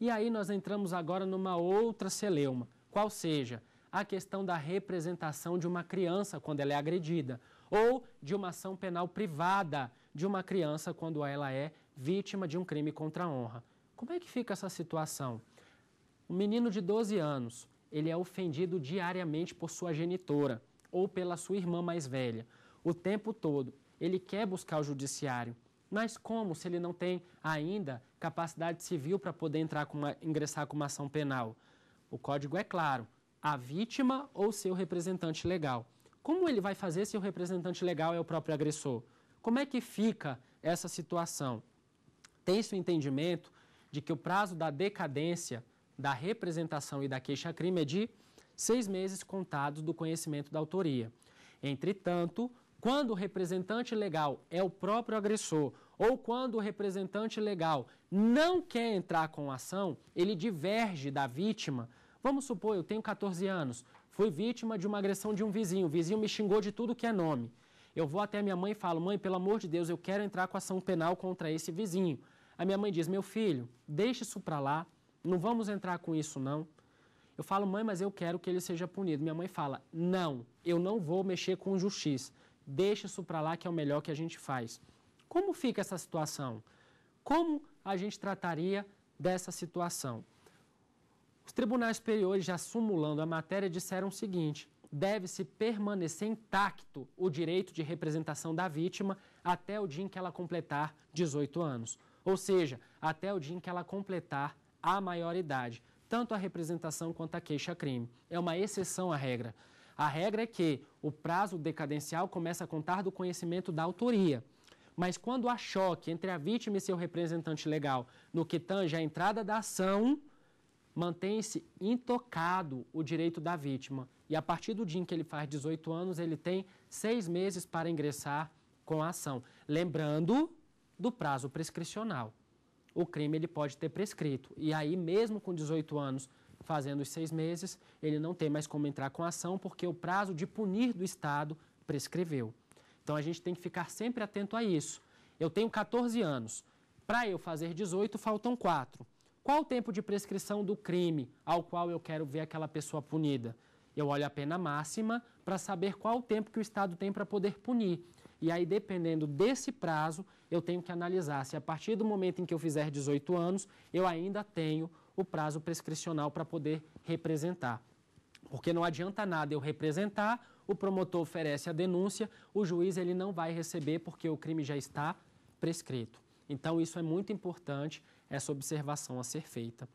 E aí nós entramos agora numa outra celeuma, qual seja a questão da representação de uma criança quando ela é agredida, ou de uma ação penal privada de uma criança quando ela é vítima de um crime contra a honra. Como é que fica essa situação? Um menino de 12 anos, ele é ofendido diariamente por sua genitora ou pela sua irmã mais velha, o tempo todo. Ele quer buscar o judiciário, mas como se ele não tem ainda capacidade civil para poder entrar com uma, ingressar com uma ação penal? O código é claro: a vítima ou seu representante legal. Como ele vai fazer se o representante legal é o próprio agressor? Como é que fica essa situação? Tem seu entendimento de que o prazo da decadência da representação e da queixa-crime é de seis meses contados do conhecimento da autoria. Entretanto, quando o representante legal é o próprio agressor ou quando o representante legal não quer entrar com a ação, ele diverge da vítima. Vamos supor, eu tenho 14 anos, fui vítima de uma agressão de um vizinho, o vizinho me xingou de tudo que é nome. Eu vou até minha mãe e falo: "Mãe, pelo amor de Deus, eu quero entrar com ação penal contra esse vizinho". A minha mãe diz: Meu filho, deixa isso para lá, não vamos entrar com isso não. Eu falo, mãe, mas eu quero que ele seja punido. Minha mãe fala: Não, eu não vou mexer com justiça. Deixa isso para lá que é o melhor que a gente faz. Como fica essa situação? Como a gente trataria dessa situação? Os tribunais superiores, já sumulando a matéria, disseram o seguinte: deve-se permanecer intacto o direito de representação da vítima até o dia em que ela completar 18 anos, ou seja, até o dia em que ela completar a maioridade. Tanto a representação quanto a queixa-crime. É uma exceção à regra. A regra é que o prazo decadencial começa a contar do conhecimento da autoria. Mas quando há choque entre a vítima e seu representante legal no que tange a entrada da ação, mantém-se intocado o direito da vítima. E a partir do dia em que ele faz 18 anos, ele tem seis meses para ingressar com a ação. Lembrando do prazo prescricional. O crime ele pode ter prescrito. E aí, mesmo com 18 anos, fazendo os seis meses, ele não tem mais como entrar com a ação, porque o prazo de punir do Estado prescreveu. Então a gente tem que ficar sempre atento a isso. Eu tenho 14 anos. Para eu fazer 18, faltam 4. Qual o tempo de prescrição do crime ao qual eu quero ver aquela pessoa punida? Eu olho a pena máxima para saber qual o tempo que o Estado tem para poder punir. E aí, dependendo desse prazo, eu tenho que analisar se a partir do momento em que eu fizer 18 anos, eu ainda tenho o prazo prescricional para poder representar. Porque não adianta nada eu representar, o promotor oferece a denúncia, o juiz ele não vai receber porque o crime já está prescrito. Então, isso é muito importante, essa observação a ser feita.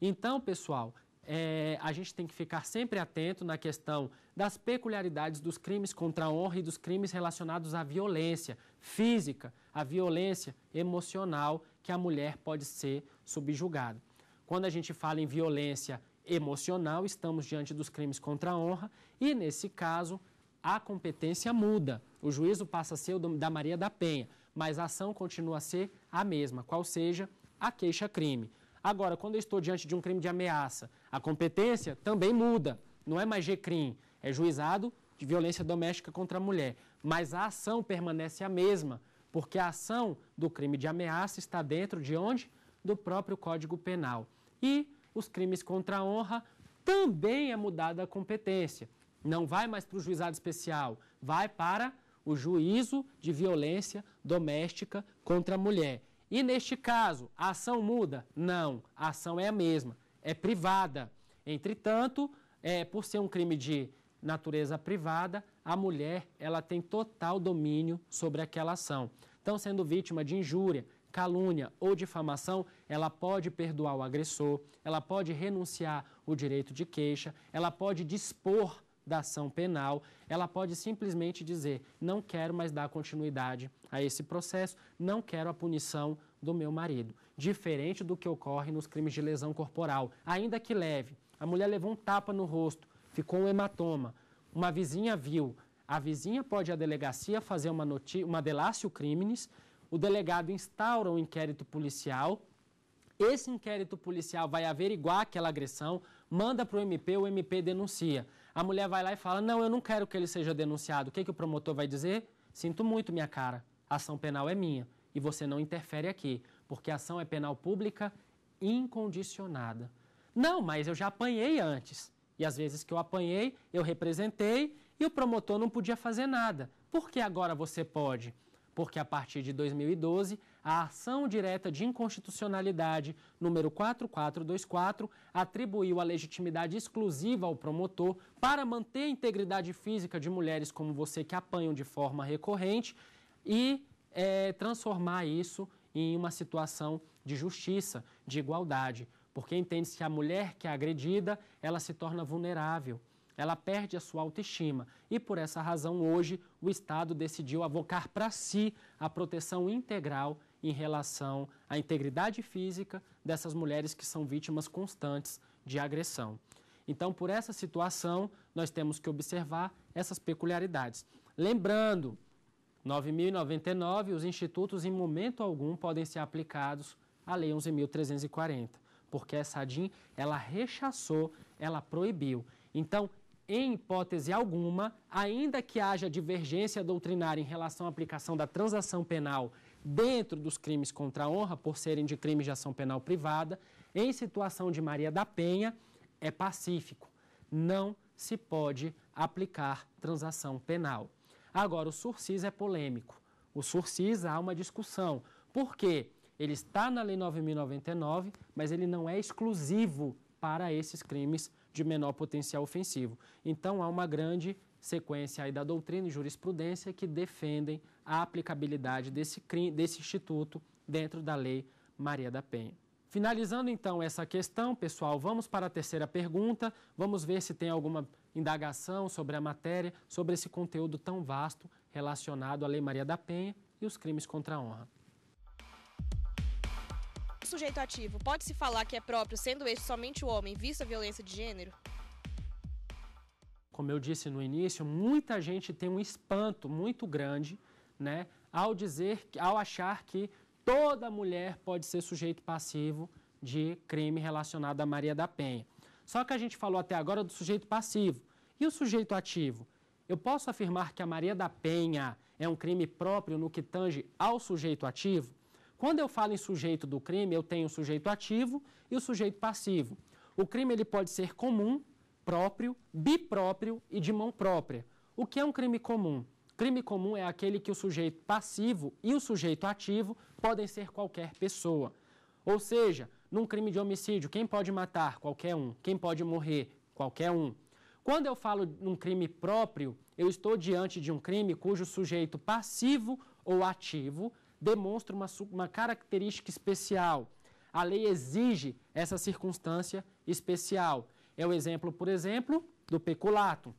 Então, pessoal, é, a gente tem que ficar sempre atento na questão das peculiaridades dos crimes contra a honra e dos crimes relacionados à violência física, à violência emocional que a mulher pode ser subjugada. Quando a gente fala em violência emocional, estamos diante dos crimes contra a honra e, nesse caso, a competência muda. O juízo passa a ser o da Maria da Penha, mas a ação continua a ser a mesma, qual seja a queixa-crime. Agora, quando eu estou diante de um crime de ameaça, a competência também muda. Não é mais GCRIM, é juizado de violência doméstica contra a mulher. Mas a ação permanece a mesma, porque a ação do crime de ameaça está dentro de onde? Do próprio Código Penal. E os crimes contra a honra também é mudada a competência. Não vai mais para o juizado especial, vai para o juízo de violência doméstica contra a mulher. E neste caso, a ação muda? Não, a ação é a mesma, é privada. Entretanto, é, por ser um crime de natureza privada, a mulher ela tem total domínio sobre aquela ação. Então, sendo vítima de injúria, calúnia ou difamação, ela pode perdoar o agressor, ela pode renunciar o direito de queixa, ela pode dispor da ação penal, ela pode simplesmente dizer: não quero mais dar continuidade a esse processo, não quero a punição do meu marido. Diferente do que ocorre nos crimes de lesão corporal, ainda que leve. A mulher levou um tapa no rosto, ficou um hematoma. Uma vizinha viu. A vizinha pode ir à delegacia fazer uma, uma delácio crimes. O delegado instaura um inquérito policial. Esse inquérito policial vai averiguar aquela agressão, manda para o MP, o MP denuncia. A mulher vai lá e fala: Não, eu não quero que ele seja denunciado. O que, que o promotor vai dizer? Sinto muito, minha cara. A ação penal é minha e você não interfere aqui, porque a ação é penal pública incondicionada. Não, mas eu já apanhei antes. E às vezes que eu apanhei, eu representei e o promotor não podia fazer nada. Por que agora você pode? Porque a partir de 2012 a ação direta de inconstitucionalidade número 4424 atribuiu a legitimidade exclusiva ao promotor para manter a integridade física de mulheres como você que apanham de forma recorrente e é, transformar isso em uma situação de justiça, de igualdade, porque entende-se que a mulher que é agredida, ela se torna vulnerável ela perde a sua autoestima. E por essa razão, hoje, o Estado decidiu avocar para si a proteção integral em relação à integridade física dessas mulheres que são vítimas constantes de agressão. Então, por essa situação, nós temos que observar essas peculiaridades. Lembrando, 9.099, os institutos em momento algum podem ser aplicados à Lei 11.340, porque a SADIM, ela rechaçou, ela proibiu. Então, em hipótese alguma, ainda que haja divergência doutrinária em relação à aplicação da transação penal dentro dos crimes contra a honra, por serem de crimes de ação penal privada, em situação de Maria da Penha, é pacífico. Não se pode aplicar transação penal. Agora, o surcis é polêmico. O surcis há uma discussão. Por quê? Ele está na Lei 9.099, mas ele não é exclusivo para esses crimes de menor potencial ofensivo. Então, há uma grande sequência aí da doutrina e jurisprudência que defendem a aplicabilidade desse, crime, desse instituto dentro da Lei Maria da Penha. Finalizando então essa questão, pessoal, vamos para a terceira pergunta. Vamos ver se tem alguma indagação sobre a matéria, sobre esse conteúdo tão vasto relacionado à Lei Maria da Penha e os crimes contra a honra. O sujeito ativo pode se falar que é próprio, sendo este somente o homem, visto a violência de gênero? Como eu disse no início, muita gente tem um espanto muito grande, né, ao dizer, ao achar que toda mulher pode ser sujeito passivo de crime relacionado a Maria da Penha. Só que a gente falou até agora do sujeito passivo. E o sujeito ativo? Eu posso afirmar que a Maria da Penha é um crime próprio no que tange ao sujeito ativo? Quando eu falo em sujeito do crime, eu tenho o sujeito ativo e o sujeito passivo. O crime ele pode ser comum próprio, bipróprio e de mão própria. O que é um crime comum? Crime comum é aquele que o sujeito passivo e o sujeito ativo podem ser qualquer pessoa. Ou seja, num crime de homicídio, quem pode matar? Qualquer um. Quem pode morrer? Qualquer um. Quando eu falo num crime próprio, eu estou diante de um crime cujo sujeito passivo ou ativo demonstra uma, uma característica especial. A lei exige essa circunstância especial. É o exemplo, por exemplo, do peculato.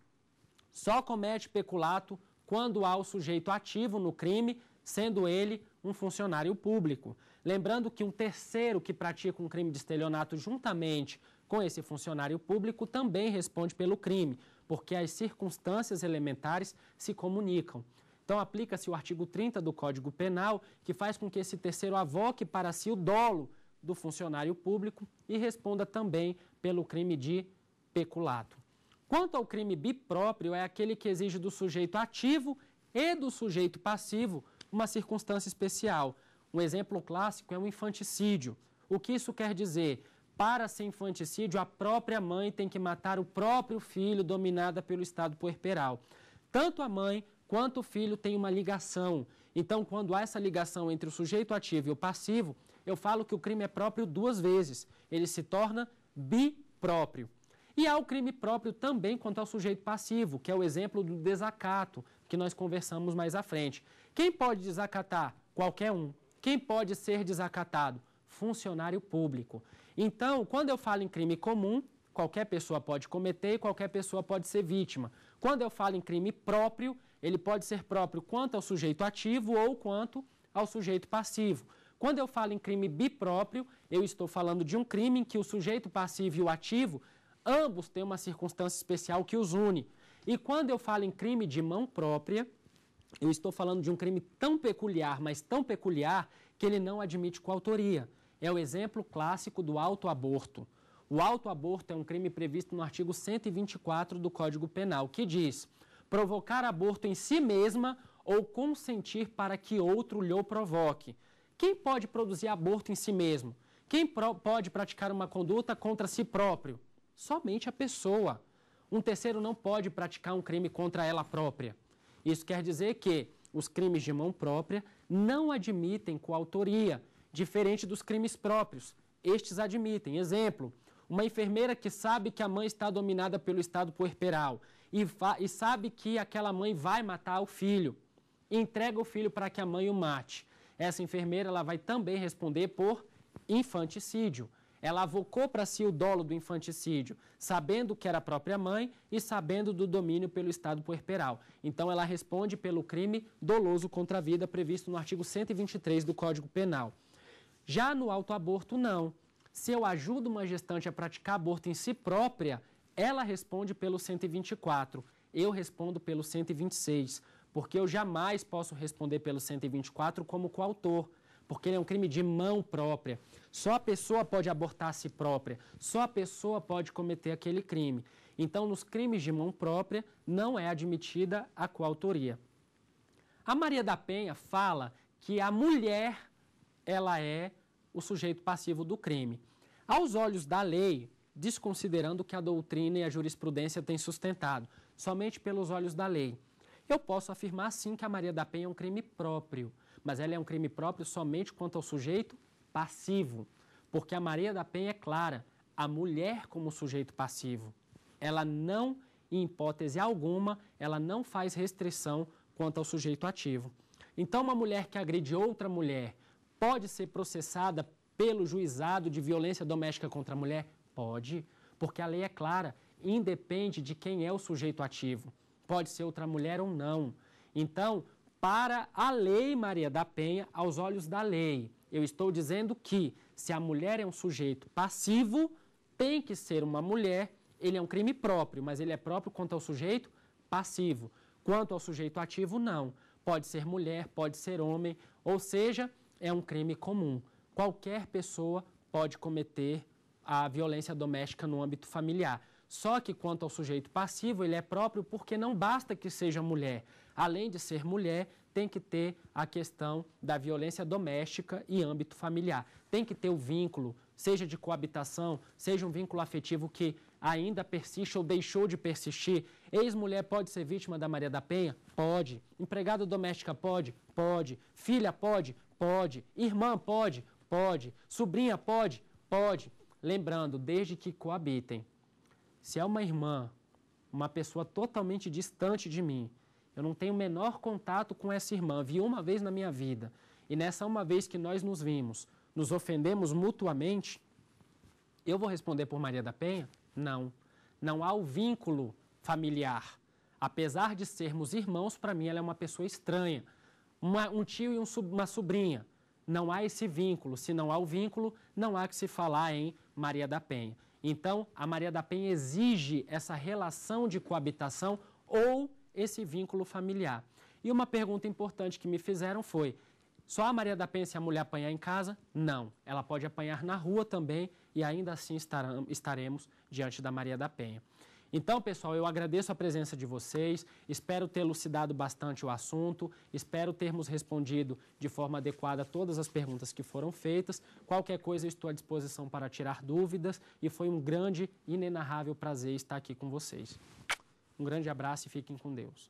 Só comete peculato quando há o sujeito ativo no crime, sendo ele um funcionário público. Lembrando que um terceiro que pratica um crime de estelionato juntamente com esse funcionário público também responde pelo crime, porque as circunstâncias elementares se comunicam. Então, aplica-se o artigo 30 do Código Penal, que faz com que esse terceiro avoque para si o dolo do funcionário público e responda também pelo crime de peculato. Quanto ao crime bipróprio, é aquele que exige do sujeito ativo e do sujeito passivo uma circunstância especial. Um exemplo clássico é o infanticídio. O que isso quer dizer? Para ser infanticídio, a própria mãe tem que matar o próprio filho dominada pelo estado puerperal. Tanto a mãe quanto o filho têm uma ligação. Então, quando há essa ligação entre o sujeito ativo e o passivo, eu falo que o crime é próprio duas vezes. Ele se torna bipróprio. E há o crime próprio também quanto ao sujeito passivo, que é o exemplo do desacato, que nós conversamos mais à frente. Quem pode desacatar? Qualquer um. Quem pode ser desacatado? Funcionário público. Então, quando eu falo em crime comum, qualquer pessoa pode cometer e qualquer pessoa pode ser vítima. Quando eu falo em crime próprio, ele pode ser próprio quanto ao sujeito ativo ou quanto ao sujeito passivo. Quando eu falo em crime bipróprio, eu estou falando de um crime em que o sujeito passivo e o ativo, ambos têm uma circunstância especial que os une. E quando eu falo em crime de mão própria, eu estou falando de um crime tão peculiar, mas tão peculiar, que ele não admite coautoria. É o exemplo clássico do autoaborto. O autoaborto é um crime previsto no artigo 124 do Código Penal, que diz provocar aborto em si mesma ou consentir para que outro lhe o provoque. Quem pode produzir aborto em si mesmo? Quem pro, pode praticar uma conduta contra si próprio? Somente a pessoa. Um terceiro não pode praticar um crime contra ela própria. Isso quer dizer que os crimes de mão própria não admitem coautoria, diferente dos crimes próprios. Estes admitem. Exemplo, uma enfermeira que sabe que a mãe está dominada pelo estado puerperal e, e sabe que aquela mãe vai matar o filho, entrega o filho para que a mãe o mate. Essa enfermeira ela vai também responder por infanticídio. Ela avocou para si o dolo do infanticídio, sabendo que era a própria mãe e sabendo do domínio pelo estado puerperal. Então, ela responde pelo crime doloso contra a vida previsto no artigo 123 do Código Penal. Já no autoaborto, não. Se eu ajudo uma gestante a praticar aborto em si própria, ela responde pelo 124, eu respondo pelo 126 porque eu jamais posso responder pelo 124 como coautor, porque ele é um crime de mão própria. Só a pessoa pode abortar a si própria, só a pessoa pode cometer aquele crime. Então, nos crimes de mão própria, não é admitida a coautoria. A Maria da Penha fala que a mulher ela é o sujeito passivo do crime. Aos olhos da lei, desconsiderando que a doutrina e a jurisprudência têm sustentado, somente pelos olhos da lei, eu posso afirmar sim que a Maria da Penha é um crime próprio, mas ela é um crime próprio somente quanto ao sujeito passivo, porque a Maria da Penha é clara, a mulher como sujeito passivo. Ela não, em hipótese alguma, ela não faz restrição quanto ao sujeito ativo. Então, uma mulher que agride outra mulher pode ser processada pelo juizado de violência doméstica contra a mulher? Pode, porque a lei é clara, independe de quem é o sujeito ativo. Pode ser outra mulher ou não. Então, para a lei Maria da Penha, aos olhos da lei, eu estou dizendo que se a mulher é um sujeito passivo, tem que ser uma mulher. Ele é um crime próprio, mas ele é próprio quanto ao sujeito passivo. Quanto ao sujeito ativo, não. Pode ser mulher, pode ser homem, ou seja, é um crime comum. Qualquer pessoa pode cometer a violência doméstica no âmbito familiar. Só que quanto ao sujeito passivo, ele é próprio porque não basta que seja mulher. Além de ser mulher, tem que ter a questão da violência doméstica e âmbito familiar. Tem que ter o vínculo, seja de coabitação, seja um vínculo afetivo que ainda persiste ou deixou de persistir. Ex-mulher pode ser vítima da Maria da Penha? Pode. Empregada doméstica pode? Pode. Filha pode? Pode. Irmã pode? Pode. Sobrinha pode? Pode. Lembrando, desde que coabitem. Se é uma irmã, uma pessoa totalmente distante de mim, eu não tenho o menor contato com essa irmã, vi uma vez na minha vida, e nessa uma vez que nós nos vimos, nos ofendemos mutuamente, eu vou responder por Maria da Penha? Não. Não há o vínculo familiar. Apesar de sermos irmãos, para mim ela é uma pessoa estranha. Uma, um tio e um, uma sobrinha. Não há esse vínculo. Se não há o vínculo, não há que se falar em Maria da Penha. Então, a Maria da Penha exige essa relação de coabitação ou esse vínculo familiar. E uma pergunta importante que me fizeram foi: só a Maria da Penha se a mulher apanhar em casa? Não. Ela pode apanhar na rua também e ainda assim estaremos diante da Maria da Penha. Então, pessoal, eu agradeço a presença de vocês, espero ter elucidado bastante o assunto, espero termos respondido de forma adequada todas as perguntas que foram feitas. Qualquer coisa, estou à disposição para tirar dúvidas e foi um grande, inenarrável prazer estar aqui com vocês. Um grande abraço e fiquem com Deus.